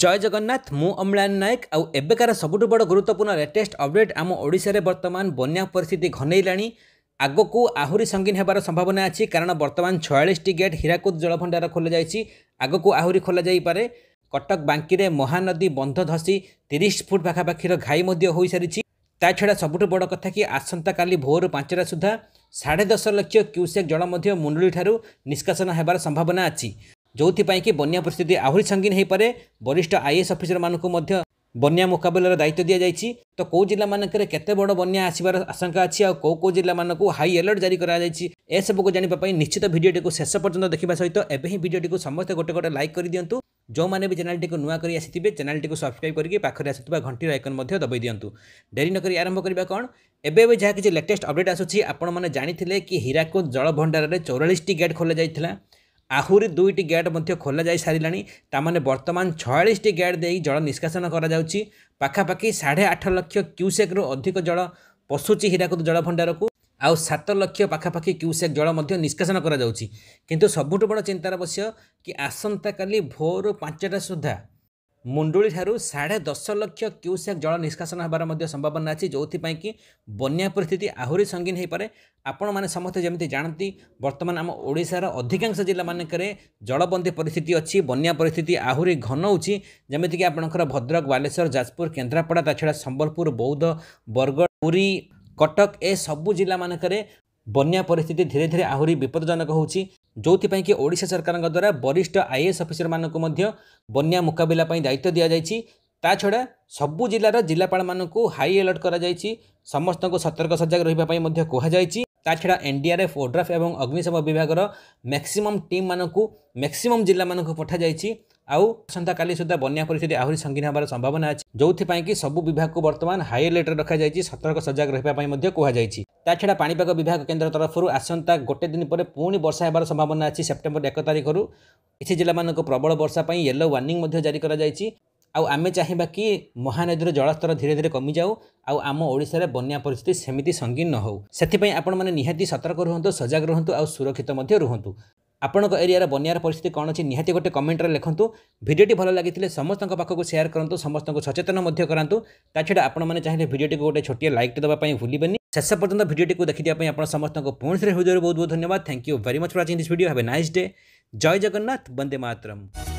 जय जगन्नाथ मम्ला नायक आउ ए सबुठु बड गुत्वपूर्ण latest update आम ओडा बर्तमान बन्या परिस्थिति घनैला नि आगको आहुरी सङ्गीन हेर्नु सम्भावना अहि कारण बर्तमान छयालिस ट गेट हिराकुद जलभण्डार खोल जान्छ आगुक आहुरी खोलाइपे कटक बाँकीले महानदी बन्ध धसि तिरि फुट पाखापा घाइसिन्छ ता छ सबुठु बड कथा कि आसनकाली भोरु पाँचटा सुधा साढे दस लक्ष क्युसेक जलुली ठु निकासन हेर् सम्भावना अर्छ ଯେଉଁଥିପାଇଁକି ବନ୍ୟା ପରିସ୍ଥିତି ଆହୁରି ସଙ୍ଗୀନ ହୋଇପାରେ ବରିଷ୍ଠ ଆଇଏଏସ୍ ଅଫିସରମାନଙ୍କୁ ମଧ୍ୟ ବନ୍ୟା ମୁକାବିଲାର ଦାୟିତ୍ୱ ଦିଆଯାଇଛି ତ କେଉଁ ଜିଲ୍ଲାମାନଙ୍କରେ କେତେ ବଡ଼ ବନ୍ୟା ଆସିବାର ଆଶଙ୍କା ଅଛି ଆଉ କେଉଁ କେଉଁ ଜିଲ୍ଲାମାନଙ୍କୁ ହାଇ ଆଲର୍ଟ ଜାରି କରାଯାଇଛି ଏସବୁକୁ ଜାଣିବା ପାଇଁ ନିଶ୍ଚିତ ଭିଡ଼ିଓଟିକୁ ଶେଷ ପର୍ଯ୍ୟନ୍ତ ଦେଖିବା ସହିତ ଏବେ ହିଁ ଭିଡ଼ିଓଟିକୁ ସମସ୍ତେ ଗୋଟେ ଗୋଟେ ଲାଇକ୍ କରିଦିଅନ୍ତୁ ଯେଉଁମାନେ ବି ଚ୍ୟାନେଲଟିକୁ ନୂଆ କରି ଆସିଥିବେ ଚ୍ୟାନେଲଟିକୁ ସବସ୍କ୍ରାଇବ୍ କରିକି ପାଖରେ ଆସୁଥିବା ଘଣ୍ଟିର ଆଇକନ୍ ମଧ୍ୟ ଦବାଇ ଦିଅନ୍ତୁ ଡେରି ନକରି ଆରମ୍ଭ କରିବା କ'ଣ ଏବେ ଏବେ ଯାହା କିଛି ଲେଟେଷ୍ଟ ଅପଡ଼େଟ୍ ଆସୁଛି ଆପଣମାନେ ଜାଣିଥିଲେ କି ହୀରାକୁଦ ଜଳ ଭଣ୍ଡାରରେ ଚଉରାଳିଶଟି ଗେଟ୍ ଖୋଲାଯାଇଥିଲା ଆହୁରି ଦୁଇଟି ଗେଟ୍ ମଧ୍ୟ ଖୋଲାଯାଇ ସାରିଲାଣି ତା'ମାନେ ବର୍ତ୍ତମାନ ଛୟାଳିଶଟି ଗେଟ୍ ଦେଇ ଜଳ ନିଷ୍କାସନ କରାଯାଉଛି ପାଖାପାଖି ସାଢ଼େ ଆଠ ଲକ୍ଷ କ୍ୟୁସେକ୍ରୁ ଅଧିକ ଜଳ ପଶୁଛି ହୀରାକୁଦ ଜଳଭଣ୍ଡାରକୁ ଆଉ ସାତ ଲକ୍ଷ ପାଖାପାଖି କ୍ୟୁସେକ୍ ଜଳ ମଧ୍ୟ ନିଷ୍କାସନ କରାଯାଉଛି କିନ୍ତୁ ସବୁଠୁ ବଡ଼ ଚିନ୍ତାର ଅବଶ୍ୟ କି ଆସନ୍ତାକାଲି ଭୋରୁ ପାଞ୍ଚଟା ସୁଦ୍ଧା ମୁଣ୍ଡୁଳି ଠାରୁ ସାଢ଼େ ଦଶ ଲକ୍ଷ କ୍ୟୁସେକ୍ ଜଳ ନିଷ୍କାସନ ହେବାର ମଧ୍ୟ ସମ୍ଭାବନା ଅଛି ଯେଉଁଥିପାଇଁ କି ବନ୍ୟା ପରିସ୍ଥିତି ଆହୁରି ସଙ୍ଗୀନ ହୋଇପାରେ ଆପଣମାନେ ସମସ୍ତେ ଯେମିତି ଜାଣନ୍ତି ବର୍ତ୍ତମାନ ଆମ ଓଡ଼ିଶାର ଅଧିକାଂଶ ଜିଲ୍ଲାମାନଙ୍କରେ ଜଳବନ୍ଦୀ ପରିସ୍ଥିତି ଅଛି ବନ୍ୟା ପରିସ୍ଥିତି ଆହୁରି ଘନଉଛି ଯେମିତିକି ଆପଣଙ୍କର ଭଦ୍ରକ ବାଲେଶ୍ୱର ଯାଜପୁର କେନ୍ଦ୍ରାପଡ଼ା ତା ଛଡ଼ା ସମ୍ବଲପୁର ବୌଦ୍ଧ ବରଗଡ଼ ପୁରୀ କଟକ ଏସବୁ ଜିଲ୍ଲାମାନଙ୍କରେ ବନ୍ୟା ପରିସ୍ଥିତି ଧୀରେ ଧୀରେ ଆହୁରି ବିପଦଜନକ ହେଉଛି ଯେଉଁଥିପାଇଁକି ଓଡ଼ିଶା ସରକାରଙ୍କ ଦ୍ୱାରା ବରିଷ୍ଠ ଆଇଏଏସ୍ ଅଫିସରମାନଙ୍କୁ ମଧ୍ୟ ବନ୍ୟା ମୁକାବିଲା ପାଇଁ ଦାୟିତ୍ୱ ଦିଆଯାଇଛି ତା ଛଡ଼ା ସବୁ ଜିଲ୍ଲାର ଜିଲ୍ଲାପାଳମାନଙ୍କୁ ହାଇ ଆଲର୍ଟ କରାଯାଇଛି ସମସ୍ତଙ୍କୁ ସତର୍କ ସଜାଗ ରହିବା ପାଇଁ ମଧ୍ୟ କୁହାଯାଇଛି त छाडा एनडरएफ ओड्राफ ए अग्निशम विभाग टीम म्याक्सिमम् टिम मुख्यु म्याक्सिमम् पठा म पठाइन्छ आउँदा काली सुधा बन्या परिस्थिति आउरी सङ्गीन हेर्नु सम्भावना अहिले जो कि विभाग को सबै विभागको बर्तान हाइअल र सतर्क सजग पय मध्य र रहेको कु पानी पाणिपग विभाग केन्द्र तरफुर्सन् गोटे दिन पर पूर्ण संभावना वर्षाहार सम्भावना अस्ति सप्टेम्बर एक तारिखहरूको प्रबल वर्षा पय येलो वार्निंग मध्य जारी करा आउँदै चाहिँ कि महानदी जलस्तर धि धेरै कमिजाउ आउँ आम ओडाले बन्या परिस्थिति समिति सङ्गीन नहोप आपति सतर्क सजग सजगाह आउँ सुरक्षित रुहुँ आपणको एरिया र बन् परिस्थिति कम अति गए कमेन्टले लेखन्तु भिडियो भन्नु लाग समयर कन् को सचेतन त छाप चाहिँ भिडियो गएो ल्याइक दबाई भुल्यानी शेस पर्यन्त भिडियो से आउँछ बहुत बहुत धन्यवाद thank you very much watching this video a nice day जय जगन्नाथ मातरम